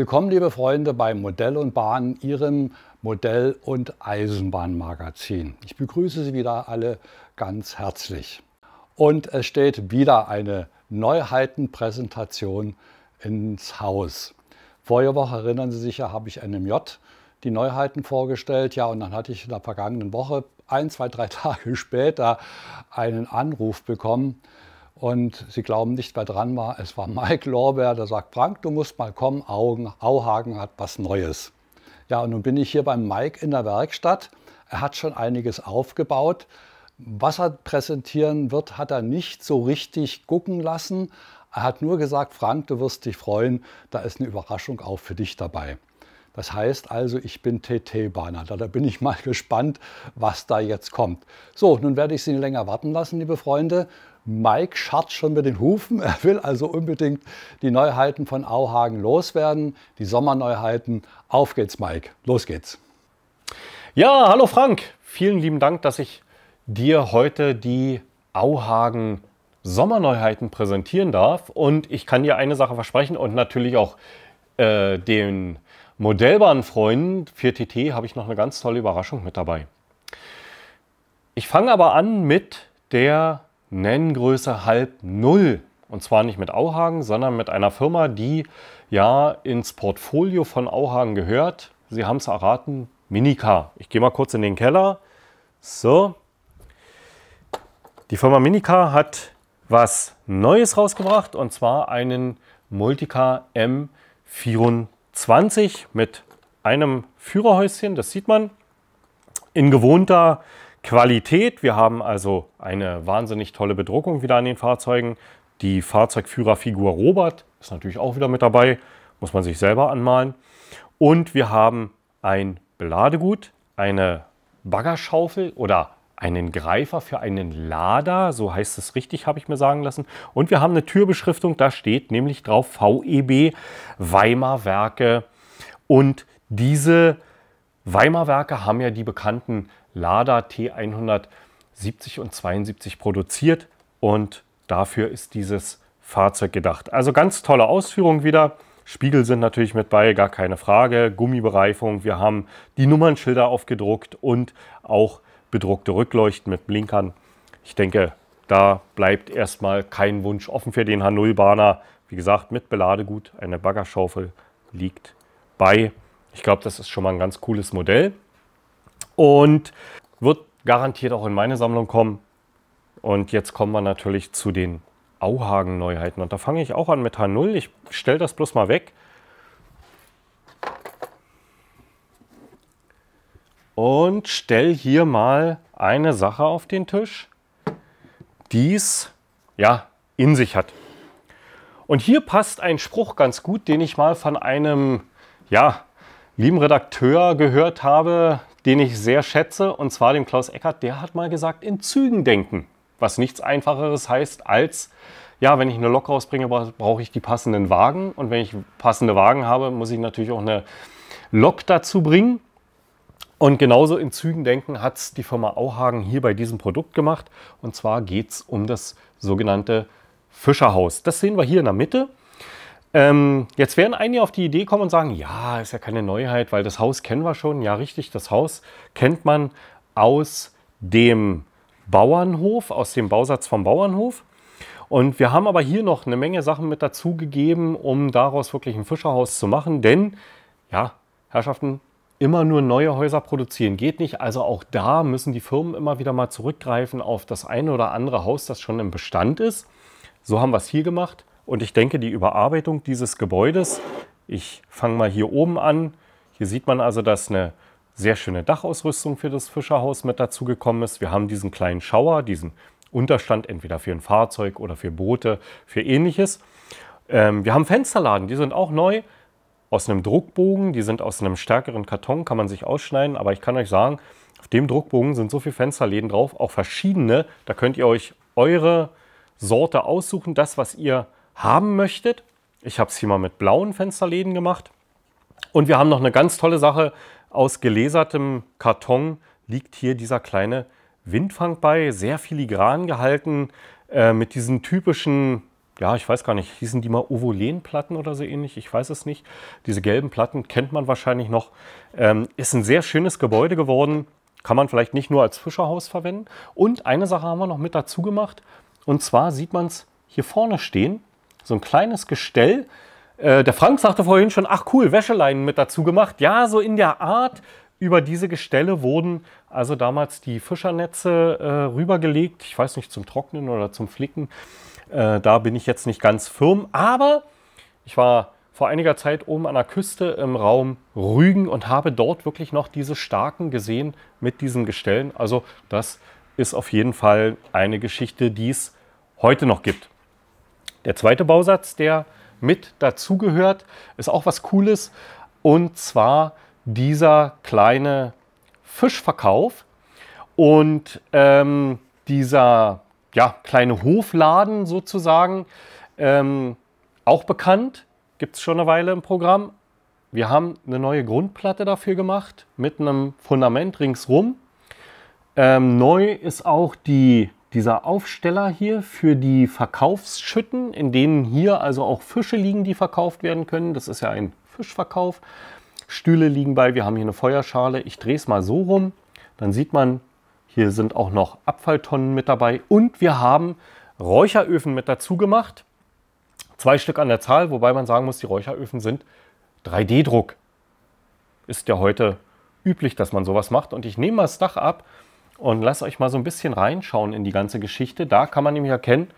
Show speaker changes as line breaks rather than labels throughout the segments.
Willkommen, liebe Freunde, bei Modell und Bahn, Ihrem Modell- und Eisenbahnmagazin. Ich begrüße Sie wieder alle ganz herzlich. Und es steht wieder eine Neuheitenpräsentation ins Haus. Vorige Woche, erinnern Sie sich ja, habe ich NMJ die Neuheiten vorgestellt. Ja, und dann hatte ich in der vergangenen Woche, ein, zwei, drei Tage später, einen Anruf bekommen, und Sie glauben nicht, wer dran war. Es war Mike Lorbeer, der sagt, Frank, du musst mal kommen, Augen, Auhagen hat was Neues. Ja, und nun bin ich hier beim Mike in der Werkstatt. Er hat schon einiges aufgebaut. Was er präsentieren wird, hat er nicht so richtig gucken lassen. Er hat nur gesagt, Frank, du wirst dich freuen, da ist eine Überraschung auch für dich dabei. Das heißt also, ich bin TT-Bahner. Da bin ich mal gespannt, was da jetzt kommt. So, nun werde ich Sie länger warten lassen, liebe Freunde. Mike scharrt schon mit den Hufen. Er will also unbedingt die Neuheiten von Auhagen loswerden. Die Sommerneuheiten. Auf geht's, Mike. Los geht's. Ja, hallo Frank. Vielen lieben Dank, dass ich dir heute
die Auhagen Sommerneuheiten präsentieren darf. Und ich kann dir eine Sache versprechen und natürlich auch äh, den Modellbahnfreunden 4TT habe ich noch eine ganz tolle Überraschung mit dabei. Ich fange aber an mit der Nenngröße halb null. Und zwar nicht mit Auhagen, sondern mit einer Firma, die ja ins Portfolio von Auhagen gehört. Sie haben es erraten, Minica. Ich gehe mal kurz in den Keller. So. Die Firma Minica hat was Neues rausgebracht und zwar einen Multicar M24 mit einem Führerhäuschen, das sieht man, in gewohnter Qualität, wir haben also eine wahnsinnig tolle Bedruckung wieder an den Fahrzeugen. Die Fahrzeugführerfigur Robert ist natürlich auch wieder mit dabei, muss man sich selber anmalen. Und wir haben ein Beladegut, eine Baggerschaufel oder einen Greifer für einen Lader, so heißt es richtig, habe ich mir sagen lassen. Und wir haben eine Türbeschriftung, da steht nämlich drauf VEB Weimar Werke. Und diese Weimar Werke haben ja die bekannten Lada T170 und 72 produziert und dafür ist dieses Fahrzeug gedacht. Also ganz tolle Ausführung wieder. Spiegel sind natürlich mit bei, gar keine Frage. Gummibereifung, wir haben die Nummernschilder aufgedruckt und auch bedruckte Rückleuchten mit Blinkern. Ich denke, da bleibt erstmal kein Wunsch offen für den H0-Bahner. Wie gesagt, mit Beladegut, eine Baggerschaufel liegt bei. Ich glaube, das ist schon mal ein ganz cooles Modell und wird garantiert auch in meine Sammlung kommen. Und jetzt kommen wir natürlich zu den Auhagen-Neuheiten. Und da fange ich auch an mit H0. Ich stelle das bloß mal weg. Und stelle hier mal eine Sache auf den Tisch, die es ja, in sich hat. Und hier passt ein Spruch ganz gut, den ich mal von einem ja, lieben Redakteur gehört habe, den ich sehr schätze, und zwar dem Klaus Eckert, der hat mal gesagt, in Zügen denken. Was nichts Einfacheres heißt als, ja, wenn ich eine Lok rausbringe, brauche ich die passenden Wagen. Und wenn ich passende Wagen habe, muss ich natürlich auch eine Lok dazu bringen. Und genauso in Zügen denken hat es die Firma Auhagen hier bei diesem Produkt gemacht. Und zwar geht es um das sogenannte Fischerhaus. Das sehen wir hier in der Mitte. Ähm, jetzt werden einige auf die Idee kommen und sagen, ja, ist ja keine Neuheit, weil das Haus kennen wir schon. Ja, richtig, das Haus kennt man aus dem Bauernhof, aus dem Bausatz vom Bauernhof. Und wir haben aber hier noch eine Menge Sachen mit dazugegeben, um daraus wirklich ein Fischerhaus zu machen. Denn, ja, Herrschaften, immer nur neue Häuser produzieren geht nicht. Also auch da müssen die Firmen immer wieder mal zurückgreifen auf das eine oder andere Haus, das schon im Bestand ist. So haben wir es hier gemacht. Und ich denke, die Überarbeitung dieses Gebäudes, ich fange mal hier oben an. Hier sieht man also, dass eine sehr schöne Dachausrüstung für das Fischerhaus mit dazu gekommen ist. Wir haben diesen kleinen Schauer, diesen Unterstand entweder für ein Fahrzeug oder für Boote, für ähnliches. Ähm, wir haben Fensterladen, die sind auch neu aus einem Druckbogen, die sind aus einem stärkeren Karton, kann man sich ausschneiden, aber ich kann euch sagen, auf dem Druckbogen sind so viele Fensterläden drauf, auch verschiedene, da könnt ihr euch eure Sorte aussuchen, das, was ihr haben möchtet. Ich habe es hier mal mit blauen Fensterläden gemacht. Und wir haben noch eine ganz tolle Sache. Aus gelesertem Karton liegt hier dieser kleine Windfang bei, sehr filigran gehalten, äh, mit diesen typischen, ja, ich weiß gar nicht, hießen die mal Ovolenplatten oder so ähnlich, ich weiß es nicht. Diese gelben Platten kennt man wahrscheinlich noch. Ähm, ist ein sehr schönes Gebäude geworden, kann man vielleicht nicht nur als Fischerhaus verwenden. Und eine Sache haben wir noch mit dazu gemacht, und zwar sieht man es hier vorne stehen, so ein kleines Gestell. Äh, der Frank sagte vorhin schon, ach cool, Wäscheleinen mit dazu gemacht. Ja, so in der Art. Über diese Gestelle wurden also damals die Fischernetze äh, rübergelegt. Ich weiß nicht, zum Trocknen oder zum Flicken. Äh, da bin ich jetzt nicht ganz firm. Aber ich war vor einiger Zeit oben an der Küste im Raum Rügen und habe dort wirklich noch diese starken gesehen mit diesen Gestellen. Also das ist auf jeden Fall eine Geschichte, die es heute noch gibt. Der zweite Bausatz, der mit dazugehört, ist auch was Cooles und zwar dieser kleine Fischverkauf und ähm, dieser ja, kleine Hofladen sozusagen, ähm, auch bekannt, gibt es schon eine Weile im Programm. Wir haben eine neue Grundplatte dafür gemacht mit einem Fundament ringsrum. Ähm, neu ist auch die dieser Aufsteller hier für die Verkaufsschütten, in denen hier also auch Fische liegen, die verkauft werden können. Das ist ja ein Fischverkauf. Stühle liegen bei, wir haben hier eine Feuerschale. Ich drehe es mal so rum, dann sieht man, hier sind auch noch Abfalltonnen mit dabei. Und wir haben Räucheröfen mit dazu gemacht. Zwei Stück an der Zahl, wobei man sagen muss, die Räucheröfen sind 3D-Druck. Ist ja heute üblich, dass man sowas macht. Und ich nehme mal das Dach ab und lasst euch mal so ein bisschen reinschauen in die ganze Geschichte. Da kann man nämlich erkennen,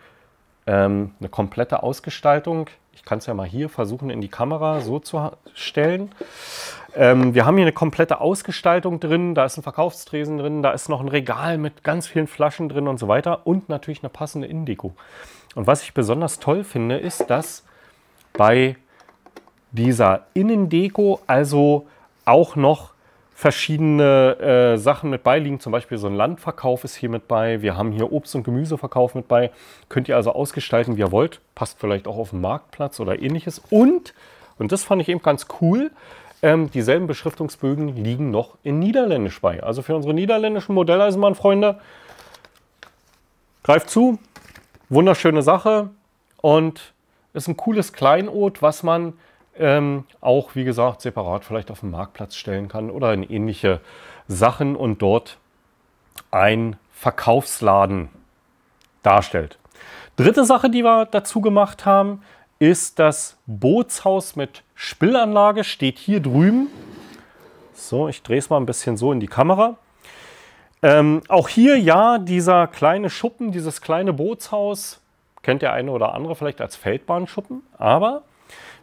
ähm, eine komplette Ausgestaltung. Ich kann es ja mal hier versuchen, in die Kamera so zu stellen. Ähm, wir haben hier eine komplette Ausgestaltung drin. Da ist ein Verkaufstresen drin, da ist noch ein Regal mit ganz vielen Flaschen drin und so weiter. Und natürlich eine passende Indeko. Und was ich besonders toll finde, ist, dass bei dieser Innendeko also auch noch verschiedene äh, Sachen mit beiliegen. Zum Beispiel so ein Landverkauf ist hier mit bei. Wir haben hier Obst- und Gemüseverkauf mit bei. Könnt ihr also ausgestalten, wie ihr wollt. Passt vielleicht auch auf den Marktplatz oder ähnliches. Und, und das fand ich eben ganz cool, ähm, dieselben Beschriftungsbögen liegen noch in Niederländisch bei. Also für unsere niederländischen Modelleisenbahnfreunde, greift zu. Wunderschöne Sache. Und ist ein cooles Kleinod, was man ähm, auch, wie gesagt, separat vielleicht auf den Marktplatz stellen kann oder in ähnliche Sachen und dort ein Verkaufsladen darstellt. Dritte Sache, die wir dazu gemacht haben, ist das Bootshaus mit Spillanlage, steht hier drüben. So, ich drehe es mal ein bisschen so in die Kamera. Ähm, auch hier, ja, dieser kleine Schuppen, dieses kleine Bootshaus, kennt der eine oder andere vielleicht als Feldbahnschuppen, aber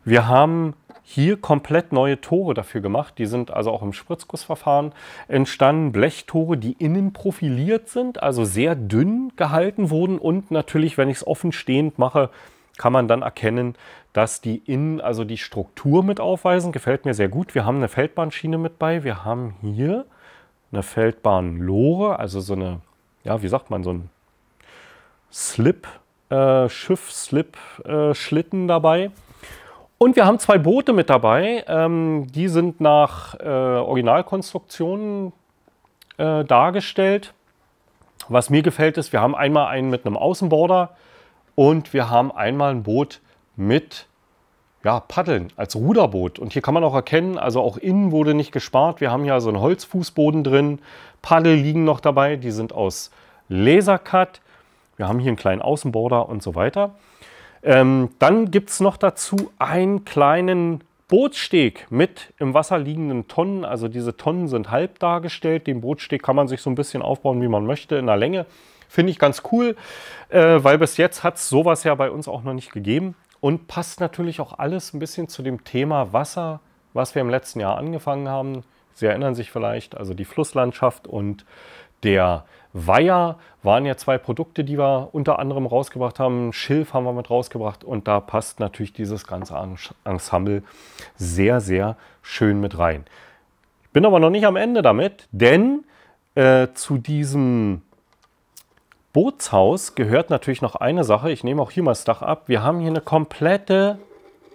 wir haben hier komplett neue Tore dafür gemacht. Die sind also auch im Spritzgussverfahren entstanden. Blechtore, die innen profiliert sind, also sehr dünn gehalten wurden. Und natürlich, wenn ich es offen stehend mache, kann man dann erkennen, dass die innen, also die Struktur mit aufweisen. Gefällt mir sehr gut. Wir haben eine Feldbahnschiene mit bei. Wir haben hier eine Feldbahnlore, also so eine, ja, wie sagt man, so ein Slip, äh, Schiff-Slip-Schlitten äh, dabei. Und wir haben zwei Boote mit dabei. Ähm, die sind nach äh, Originalkonstruktionen äh, dargestellt. Was mir gefällt ist, wir haben einmal einen mit einem Außenborder und wir haben einmal ein Boot mit ja, Paddeln als Ruderboot. Und hier kann man auch erkennen, also auch innen wurde nicht gespart. Wir haben hier also einen Holzfußboden drin. Paddel liegen noch dabei, die sind aus Lasercut. Wir haben hier einen kleinen Außenborder und so weiter. Ähm, dann gibt es noch dazu einen kleinen Bootssteg mit im Wasser liegenden Tonnen. Also diese Tonnen sind halb dargestellt. Den Bootssteg kann man sich so ein bisschen aufbauen, wie man möchte, in der Länge. Finde ich ganz cool, äh, weil bis jetzt hat es sowas ja bei uns auch noch nicht gegeben. Und passt natürlich auch alles ein bisschen zu dem Thema Wasser, was wir im letzten Jahr angefangen haben. Sie erinnern sich vielleicht, also die Flusslandschaft und der Weiher waren ja zwei Produkte, die wir unter anderem rausgebracht haben. Schilf haben wir mit rausgebracht und da passt natürlich dieses ganze Ensemble sehr, sehr schön mit rein. Ich bin aber noch nicht am Ende damit, denn äh, zu diesem Bootshaus gehört natürlich noch eine Sache. Ich nehme auch hier mal das Dach ab. Wir haben hier eine komplette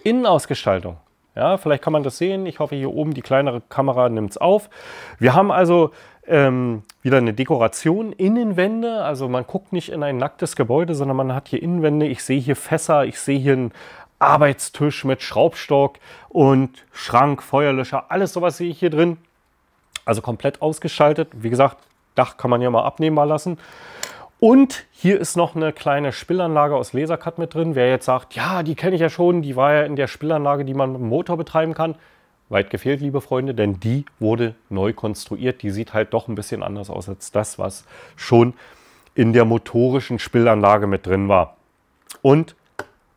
Innenausgestaltung. Ja, vielleicht kann man das sehen. Ich hoffe, hier oben die kleinere Kamera nimmt es auf. Wir haben also ähm, wieder eine Dekoration, Innenwände. Also man guckt nicht in ein nacktes Gebäude, sondern man hat hier Innenwände. Ich sehe hier Fässer, ich sehe hier einen Arbeitstisch mit Schraubstock und Schrank, Feuerlöscher, alles sowas sehe ich hier drin. Also komplett ausgeschaltet. Wie gesagt, Dach kann man ja mal abnehmbar lassen. Und hier ist noch eine kleine Spillanlage aus Lasercut mit drin. Wer jetzt sagt, ja, die kenne ich ja schon, die war ja in der Spillanlage, die man mit dem Motor betreiben kann. Weit gefehlt, liebe Freunde, denn die wurde neu konstruiert. Die sieht halt doch ein bisschen anders aus als das, was schon in der motorischen Spillanlage mit drin war. Und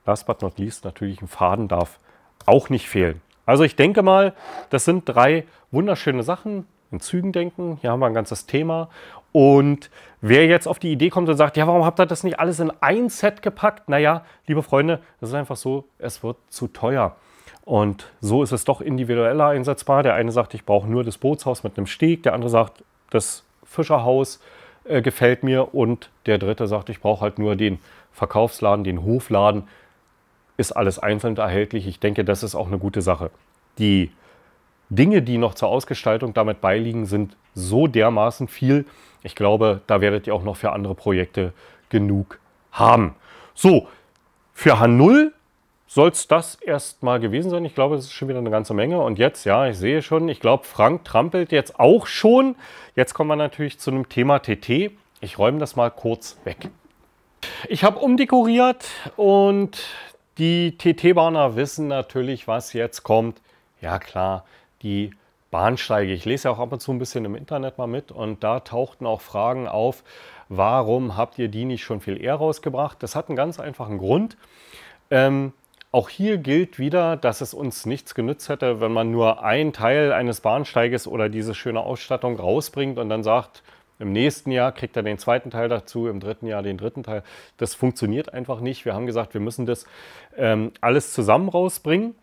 last but not least natürlich ein Faden darf auch nicht fehlen. Also ich denke mal, das sind drei wunderschöne Sachen. In Zügen denken, hier haben wir ein ganzes Thema. Und wer jetzt auf die Idee kommt und sagt, ja, warum habt ihr das nicht alles in ein Set gepackt? Naja, liebe Freunde, das ist einfach so, es wird zu teuer. Und so ist es doch individueller einsetzbar. Der eine sagt, ich brauche nur das Bootshaus mit einem Steg, der andere sagt, das Fischerhaus äh, gefällt mir und der dritte sagt, ich brauche halt nur den Verkaufsladen, den Hofladen. Ist alles einzeln erhältlich. Ich denke, das ist auch eine gute Sache. Die Dinge, die noch zur Ausgestaltung damit beiliegen, sind so dermaßen viel. Ich glaube, da werdet ihr auch noch für andere Projekte genug haben. So, für H0 soll es das erstmal gewesen sein. Ich glaube, es ist schon wieder eine ganze Menge. Und jetzt, ja, ich sehe schon, ich glaube, Frank trampelt jetzt auch schon. Jetzt kommen wir natürlich zu einem Thema TT. Ich räume das mal kurz weg. Ich habe umdekoriert und die TT-Bahner wissen natürlich, was jetzt kommt. Ja klar, die Bahnsteige. Ich lese ja auch ab und zu ein bisschen im Internet mal mit und da tauchten auch Fragen auf, warum habt ihr die nicht schon viel eher rausgebracht? Das hat einen ganz einfachen Grund. Ähm, auch hier gilt wieder, dass es uns nichts genützt hätte, wenn man nur einen Teil eines Bahnsteiges oder diese schöne Ausstattung rausbringt und dann sagt, im nächsten Jahr kriegt er den zweiten Teil dazu, im dritten Jahr den dritten Teil. Das funktioniert einfach nicht. Wir haben gesagt, wir müssen das ähm, alles zusammen rausbringen.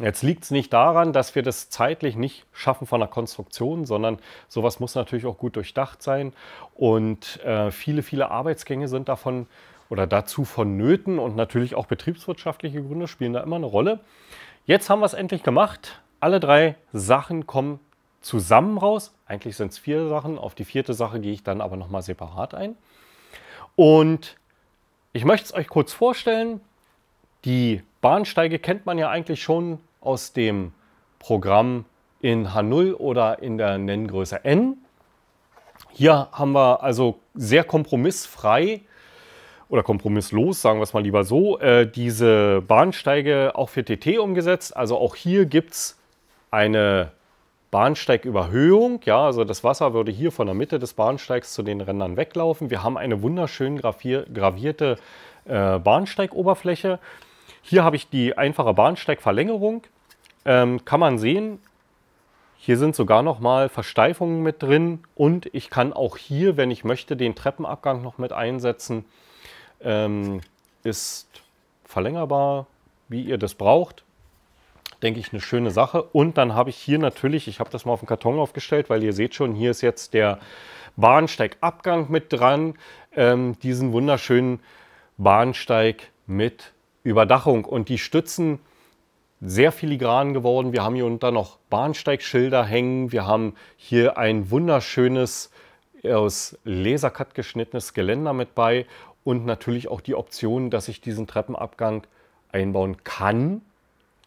Jetzt liegt es nicht daran, dass wir das zeitlich nicht schaffen von der Konstruktion, sondern sowas muss natürlich auch gut durchdacht sein. Und äh, viele, viele Arbeitsgänge sind davon oder dazu vonnöten und natürlich auch betriebswirtschaftliche Gründe spielen da immer eine Rolle. Jetzt haben wir es endlich gemacht. Alle drei Sachen kommen zusammen raus. Eigentlich sind es vier Sachen. Auf die vierte Sache gehe ich dann aber nochmal separat ein. Und ich möchte es euch kurz vorstellen. Die Bahnsteige kennt man ja eigentlich schon aus dem Programm in H0 oder in der Nenngröße N. Hier haben wir also sehr kompromissfrei oder kompromisslos, sagen wir es mal lieber so, äh, diese Bahnsteige auch für TT umgesetzt. Also auch hier gibt es eine Bahnsteigüberhöhung. Ja, also das Wasser würde hier von der Mitte des Bahnsteigs zu den Rändern weglaufen. Wir haben eine wunderschön gravierte äh, Bahnsteigoberfläche. Hier habe ich die einfache Bahnsteigverlängerung. Ähm, kann man sehen, hier sind sogar nochmal Versteifungen mit drin und ich kann auch hier, wenn ich möchte, den Treppenabgang noch mit einsetzen. Ähm, ist verlängerbar, wie ihr das braucht. Denke ich, eine schöne Sache. Und dann habe ich hier natürlich, ich habe das mal auf den Karton aufgestellt, weil ihr seht schon, hier ist jetzt der Bahnsteigabgang mit dran. Ähm, diesen wunderschönen Bahnsteig mit Überdachung. Und die Stützen sehr filigran geworden. Wir haben hier unter noch Bahnsteigschilder hängen. Wir haben hier ein wunderschönes aus Lasercut geschnittenes Geländer mit bei und natürlich auch die Option, dass ich diesen Treppenabgang einbauen kann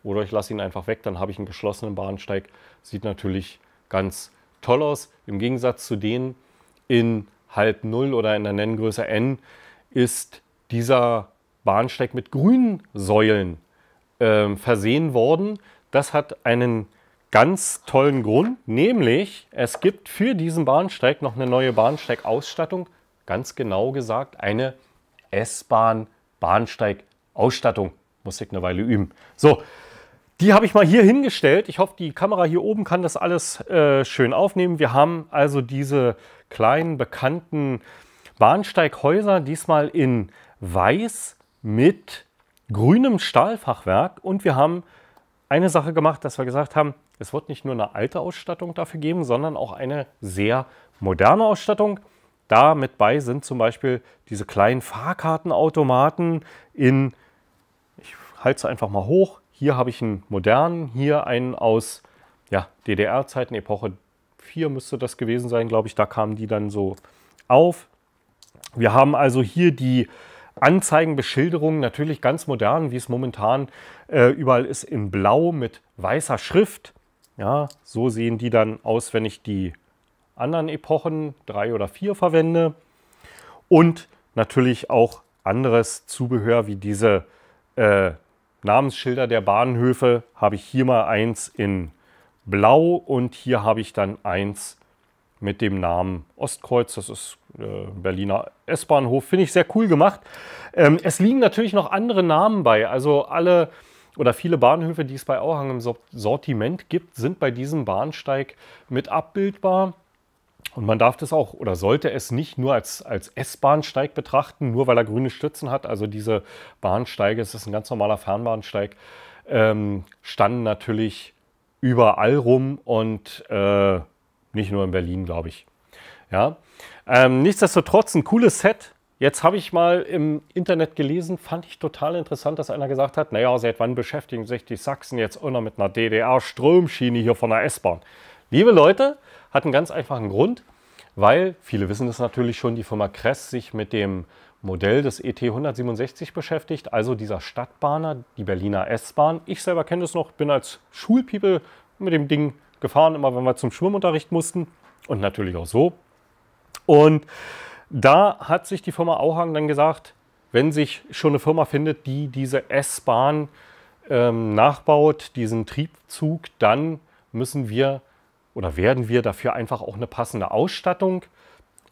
oder ich lasse ihn einfach weg, dann habe ich einen geschlossenen Bahnsteig. Sieht natürlich ganz toll aus. Im Gegensatz zu denen in halb Null oder in der Nenngröße N ist dieser Bahnsteig mit grünen Säulen äh, versehen worden. Das hat einen ganz tollen Grund, nämlich es gibt für diesen Bahnsteig noch eine neue Bahnsteigausstattung ganz genau gesagt eine S-Bahn-Bahnsteig-Ausstattung. Muss ich eine Weile üben. So, die habe ich mal hier hingestellt. Ich hoffe, die Kamera hier oben kann das alles äh, schön aufnehmen. Wir haben also diese kleinen bekannten Bahnsteighäuser, diesmal in weiß mit grünem Stahlfachwerk. Und wir haben eine Sache gemacht, dass wir gesagt haben, es wird nicht nur eine alte Ausstattung dafür geben, sondern auch eine sehr moderne Ausstattung. Da mit bei sind zum Beispiel diese kleinen Fahrkartenautomaten in, ich halte es einfach mal hoch, hier habe ich einen modernen, hier einen aus ja, DDR-Zeiten, Epoche 4 müsste das gewesen sein, glaube ich. Da kamen die dann so auf. Wir haben also hier die Anzeigenbeschilderung, natürlich ganz modern, wie es momentan äh, überall ist, in Blau mit weißer Schrift. Ja, so sehen die dann aus, wenn ich die anderen Epochen drei oder vier verwende. Und natürlich auch anderes Zubehör wie diese äh, Namensschilder der Bahnhöfe habe ich hier mal eins in blau und hier habe ich dann eins mit dem Namen Ostkreuz. Das ist äh, Berliner S-Bahnhof. Finde ich sehr cool gemacht. Ähm, es liegen natürlich noch andere Namen bei. Also alle oder viele Bahnhöfe, die es bei Auerhang im Sortiment gibt, sind bei diesem Bahnsteig mit abbildbar. Und man darf das auch oder sollte es nicht nur als, als S-Bahnsteig betrachten, nur weil er grüne Stützen hat. Also diese Bahnsteige, es ist ein ganz normaler Fernbahnsteig, ähm, standen natürlich überall rum und äh, nicht nur in Berlin, glaube ich. Ja. Ähm, nichtsdestotrotz ein cooles Set. Jetzt habe ich mal im Internet gelesen, fand ich total interessant, dass einer gesagt hat, naja, seit wann beschäftigen sich die Sachsen jetzt auch noch mit einer ddr stromschiene hier von der S-Bahn? Liebe Leute, hat einen ganz einfachen Grund, weil, viele wissen das natürlich schon, die Firma Kress sich mit dem Modell des ET 167 beschäftigt, also dieser Stadtbahner, die Berliner S-Bahn. Ich selber kenne das noch, bin als Schulpeople mit dem Ding gefahren, immer wenn wir zum Schwimmunterricht mussten und natürlich auch so. Und da hat sich die Firma Auhang dann gesagt, wenn sich schon eine Firma findet, die diese S-Bahn ähm, nachbaut, diesen Triebzug, dann müssen wir oder werden wir dafür einfach auch eine passende Ausstattung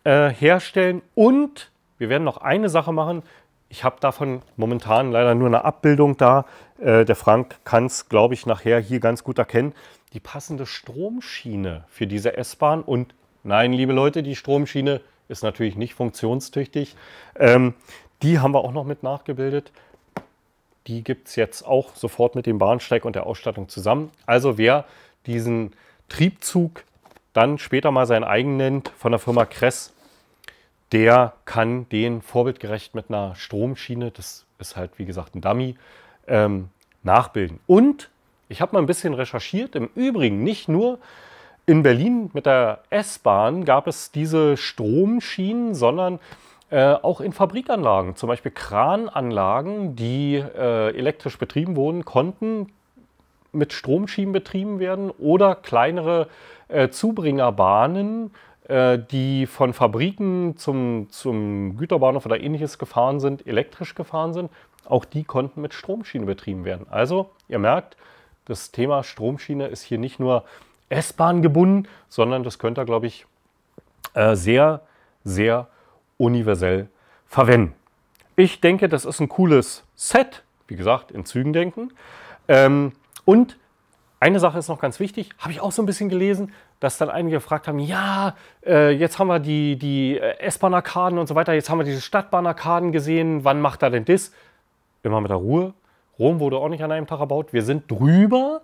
äh, herstellen. Und wir werden noch eine Sache machen. Ich habe davon momentan leider nur eine Abbildung da. Äh, der Frank kann es, glaube ich, nachher hier ganz gut erkennen. Die passende Stromschiene für diese S-Bahn. Und nein, liebe Leute, die Stromschiene ist natürlich nicht funktionstüchtig. Ähm, die haben wir auch noch mit nachgebildet. Die gibt es jetzt auch sofort mit dem Bahnsteig und der Ausstattung zusammen. Also wer diesen Triebzug, dann später mal seinen eigenen von der Firma Kress, der kann den vorbildgerecht mit einer Stromschiene, das ist halt wie gesagt ein Dummy, ähm, nachbilden. Und ich habe mal ein bisschen recherchiert, im Übrigen nicht nur in Berlin mit der S-Bahn gab es diese Stromschienen, sondern äh, auch in Fabrikanlagen, zum Beispiel Krananlagen, die äh, elektrisch betrieben wurden, konnten mit Stromschienen betrieben werden oder kleinere äh, Zubringerbahnen, äh, die von Fabriken zum, zum Güterbahnhof oder ähnliches gefahren sind, elektrisch gefahren sind. Auch die konnten mit Stromschienen betrieben werden. Also, ihr merkt, das Thema Stromschiene ist hier nicht nur S-Bahn gebunden, sondern das könnt ihr, glaube ich, äh, sehr, sehr universell verwenden. Ich denke, das ist ein cooles Set. Wie gesagt, in Zügen denken. Ähm, und eine Sache ist noch ganz wichtig, habe ich auch so ein bisschen gelesen, dass dann einige gefragt haben, ja, äh, jetzt haben wir die, die S-Bahn-Arkaden und so weiter, jetzt haben wir diese Stadtbahn-Arkaden gesehen, wann macht er denn das? Immer mit der Ruhe. Rom wurde auch nicht an einem Tag erbaut. Wir sind drüber.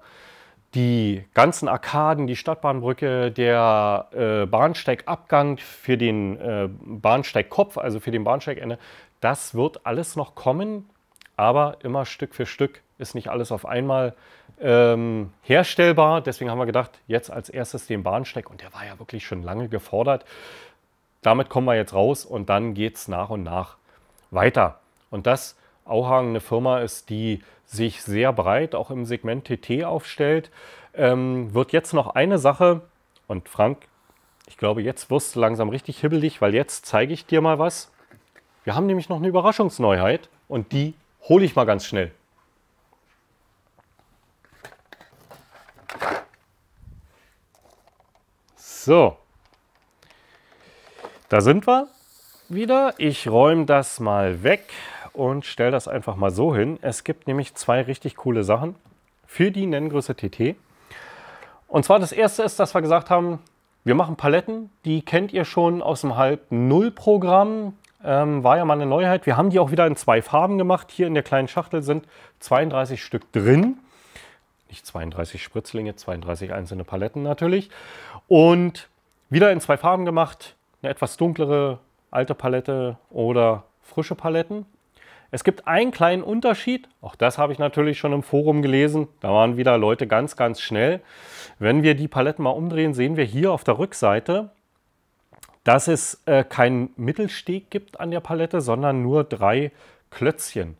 Die ganzen Arkaden, die Stadtbahnbrücke, der äh, Bahnsteigabgang für den äh, Bahnsteigkopf, also für den Bahnsteigende, das wird alles noch kommen, aber immer Stück für Stück ist nicht alles auf einmal ähm, herstellbar. Deswegen haben wir gedacht, jetzt als erstes den Bahnsteig. Und der war ja wirklich schon lange gefordert. Damit kommen wir jetzt raus und dann geht es nach und nach weiter. Und das Auhagen eine Firma ist, die sich sehr breit auch im Segment TT aufstellt. Ähm, wird jetzt noch eine Sache, und Frank, ich glaube, jetzt wirst du langsam richtig hibbelig, weil jetzt zeige ich dir mal was. Wir haben nämlich noch eine Überraschungsneuheit und die hole ich mal ganz schnell. So. Da sind wir wieder. Ich räume das mal weg und stelle das einfach mal so hin. Es gibt nämlich zwei richtig coole Sachen für die Nenngröße TT. Und zwar das erste ist, dass wir gesagt haben, wir machen Paletten. Die kennt ihr schon aus dem Halb-Null-Programm. Ähm, war ja mal eine Neuheit. Wir haben die auch wieder in zwei Farben gemacht. Hier in der kleinen Schachtel sind 32 Stück drin nicht 32 Spritzlinge, 32 einzelne Paletten natürlich. Und wieder in zwei Farben gemacht, eine etwas dunklere alte Palette oder frische Paletten. Es gibt einen kleinen Unterschied, auch das habe ich natürlich schon im Forum gelesen, da waren wieder Leute ganz, ganz schnell. Wenn wir die Paletten mal umdrehen, sehen wir hier auf der Rückseite, dass es äh, keinen Mittelsteg gibt an der Palette, sondern nur drei Klötzchen.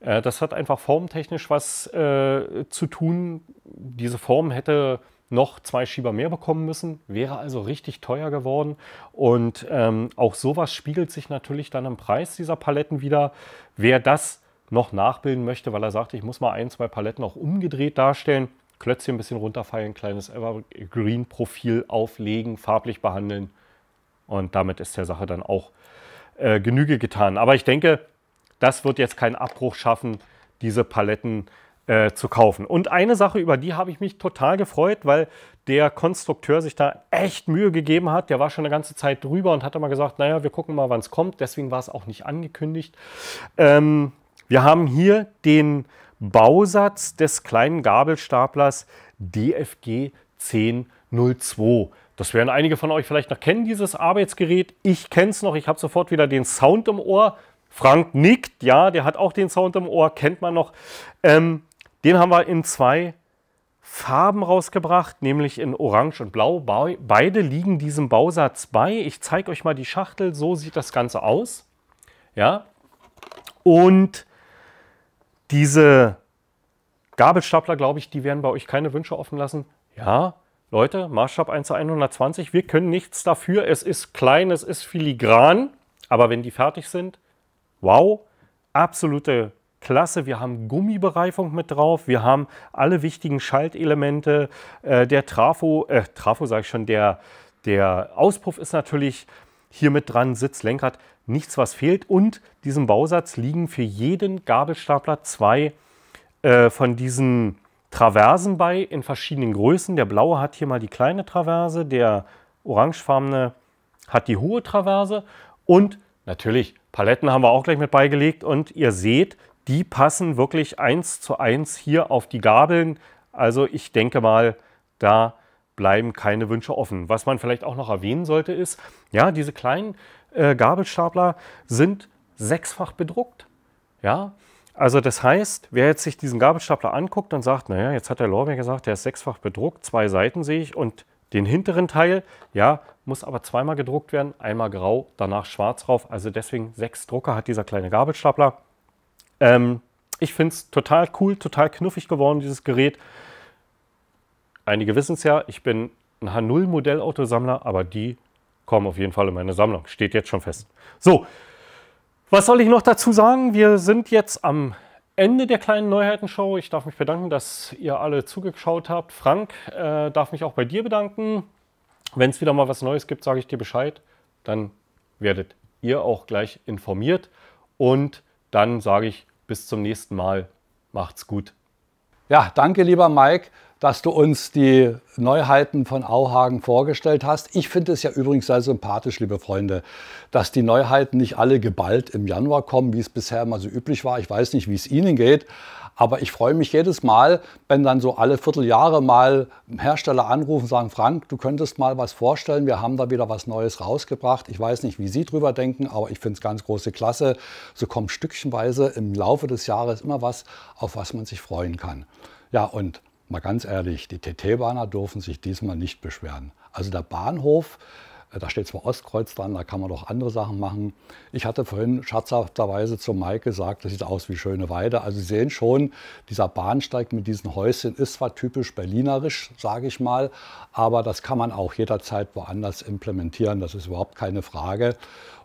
Äh, das hat einfach formtechnisch was äh, zu tun. Diese Form hätte noch zwei Schieber mehr bekommen müssen, wäre also richtig teuer geworden. Und ähm, auch sowas spiegelt sich natürlich dann im Preis dieser Paletten wieder. Wer das noch nachbilden möchte, weil er sagt, ich muss mal ein, zwei Paletten auch umgedreht darstellen, Klötzchen ein bisschen runterfallen, kleines Evergreen-Profil auflegen, farblich behandeln. Und damit ist der Sache dann auch äh, Genüge getan. Aber ich denke, das wird jetzt keinen Abbruch schaffen, diese Paletten äh, zu kaufen. Und eine Sache, über die habe ich mich total gefreut, weil der Konstrukteur sich da echt Mühe gegeben hat. Der war schon eine ganze Zeit drüber und hat immer gesagt, naja, wir gucken mal, wann es kommt. Deswegen war es auch nicht angekündigt. Ähm, wir haben hier den Bausatz des kleinen Gabelstaplers DFG 1002. Das werden einige von euch vielleicht noch kennen, dieses Arbeitsgerät. Ich kenne es noch, ich habe sofort wieder den Sound im Ohr. Frank nickt, ja, der hat auch den Sound im Ohr, kennt man noch. Ähm, den haben wir in zwei Farben rausgebracht, nämlich in Orange und Blau. Beide liegen diesem Bausatz bei. Ich zeige euch mal die Schachtel, so sieht das Ganze aus. Ja, und diese Gabelstapler, glaube ich, die werden bei euch keine Wünsche offen lassen. Ja, Leute, Maßstab 1 zu 120, wir können nichts dafür. Es ist klein, es ist filigran, aber wenn die fertig sind, Wow, absolute Klasse. Wir haben Gummibereifung mit drauf. Wir haben alle wichtigen Schaltelemente. Äh, der Trafo, äh, Trafo sage ich schon, der, der Auspuff ist natürlich hier mit dran, Sitz, Lenkrad, nichts was fehlt. Und diesem Bausatz liegen für jeden Gabelstapler zwei äh, von diesen Traversen bei in verschiedenen Größen. Der blaue hat hier mal die kleine Traverse, der orangefarbene hat die hohe Traverse und Natürlich, Paletten haben wir auch gleich mit beigelegt und ihr seht, die passen wirklich eins zu eins hier auf die Gabeln. Also ich denke mal, da bleiben keine Wünsche offen. Was man vielleicht auch noch erwähnen sollte ist, ja, diese kleinen äh, Gabelstapler sind sechsfach bedruckt. Ja, also das heißt, wer jetzt sich diesen Gabelstapler anguckt und sagt, naja, jetzt hat der Lorbeer gesagt, der ist sechsfach bedruckt, zwei Seiten sehe ich und den hinteren Teil, ja, muss aber zweimal gedruckt werden, einmal grau, danach schwarz drauf. Also deswegen sechs Drucker hat dieser kleine Gabelstapler. Ähm, ich finde es total cool, total knuffig geworden, dieses Gerät. Einige wissen es ja, ich bin ein H0-Modellautosammler, aber die kommen auf jeden Fall in meine Sammlung. Steht jetzt schon fest. So, was soll ich noch dazu sagen? Wir sind jetzt am Ende der kleinen Neuheitenshow. Ich darf mich bedanken, dass ihr alle zugeschaut habt. Frank äh, darf mich auch bei dir bedanken. Wenn es wieder mal was Neues gibt, sage ich dir Bescheid. Dann werdet ihr auch gleich informiert.
Und dann sage ich bis zum nächsten Mal. Macht's gut. Ja, danke, lieber Mike dass du uns die Neuheiten von Auhagen vorgestellt hast. Ich finde es ja übrigens sehr sympathisch, liebe Freunde, dass die Neuheiten nicht alle geballt im Januar kommen, wie es bisher immer so üblich war. Ich weiß nicht, wie es Ihnen geht, aber ich freue mich jedes Mal, wenn dann so alle Vierteljahre mal Hersteller anrufen und sagen, Frank, du könntest mal was vorstellen, wir haben da wieder was Neues rausgebracht. Ich weiß nicht, wie Sie drüber denken, aber ich finde es ganz große Klasse. So kommt stückchenweise im Laufe des Jahres immer was, auf was man sich freuen kann. Ja, und mal ganz ehrlich, die TT-Bahner dürfen sich diesmal nicht beschweren. Also der Bahnhof, äh, da steht zwar Ostkreuz dran, da kann man doch andere Sachen machen. Ich hatte vorhin scherzhafterweise zu Mike gesagt, das sieht aus wie schöne Weide. Also Sie sehen schon, dieser Bahnsteig mit diesen Häuschen ist zwar typisch berlinerisch, sage ich mal, aber das kann man auch jederzeit woanders implementieren. Das ist überhaupt keine Frage.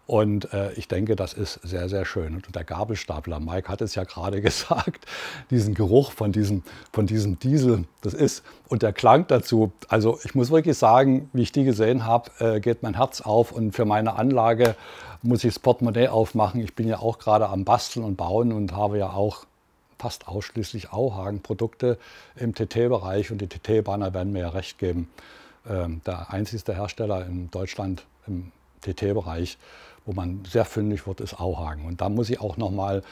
Und äh, ich denke, das ist sehr, sehr schön. Und der Gabelstapler, Mike hat es ja gerade gesagt, diesen Geruch von diesem, von diesem Diesel, das ist, und der Klang dazu. Also ich muss wirklich sagen, wie ich die gesehen habe, äh, geht mein Herz auf und für meine Anlage muss ich das Portemonnaie aufmachen. Ich bin ja auch gerade am Basteln und Bauen und habe ja auch fast ausschließlich Auhagen-Produkte im TT-Bereich und die TT-Banner werden mir ja recht geben. Ähm, der einzigste Hersteller in Deutschland im TT-Bereich, wo man sehr fündig wird, ist Auhagen. Und da muss ich auch nochmal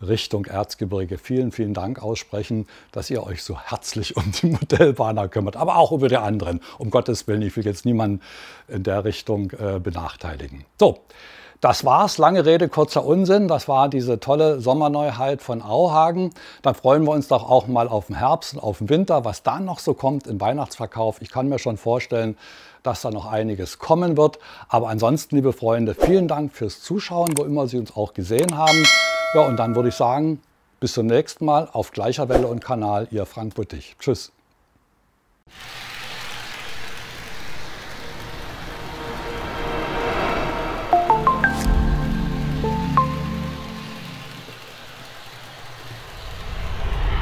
Richtung Erzgebirge vielen, vielen Dank aussprechen, dass ihr euch so herzlich um die Modellbahner kümmert, aber auch über die anderen. Um Gottes Willen, ich will jetzt niemanden in der Richtung äh, benachteiligen. So. Das war's, lange Rede, kurzer Unsinn. Das war diese tolle Sommerneuheit von Auhagen. Dann freuen wir uns doch auch mal auf den Herbst und auf den Winter, was da noch so kommt im Weihnachtsverkauf. Ich kann mir schon vorstellen, dass da noch einiges kommen wird. Aber ansonsten, liebe Freunde, vielen Dank fürs Zuschauen, wo immer Sie uns auch gesehen haben. Ja, und dann würde ich sagen, bis zum nächsten Mal auf gleicher Welle und Kanal, Ihr Frank Buttig. Tschüss.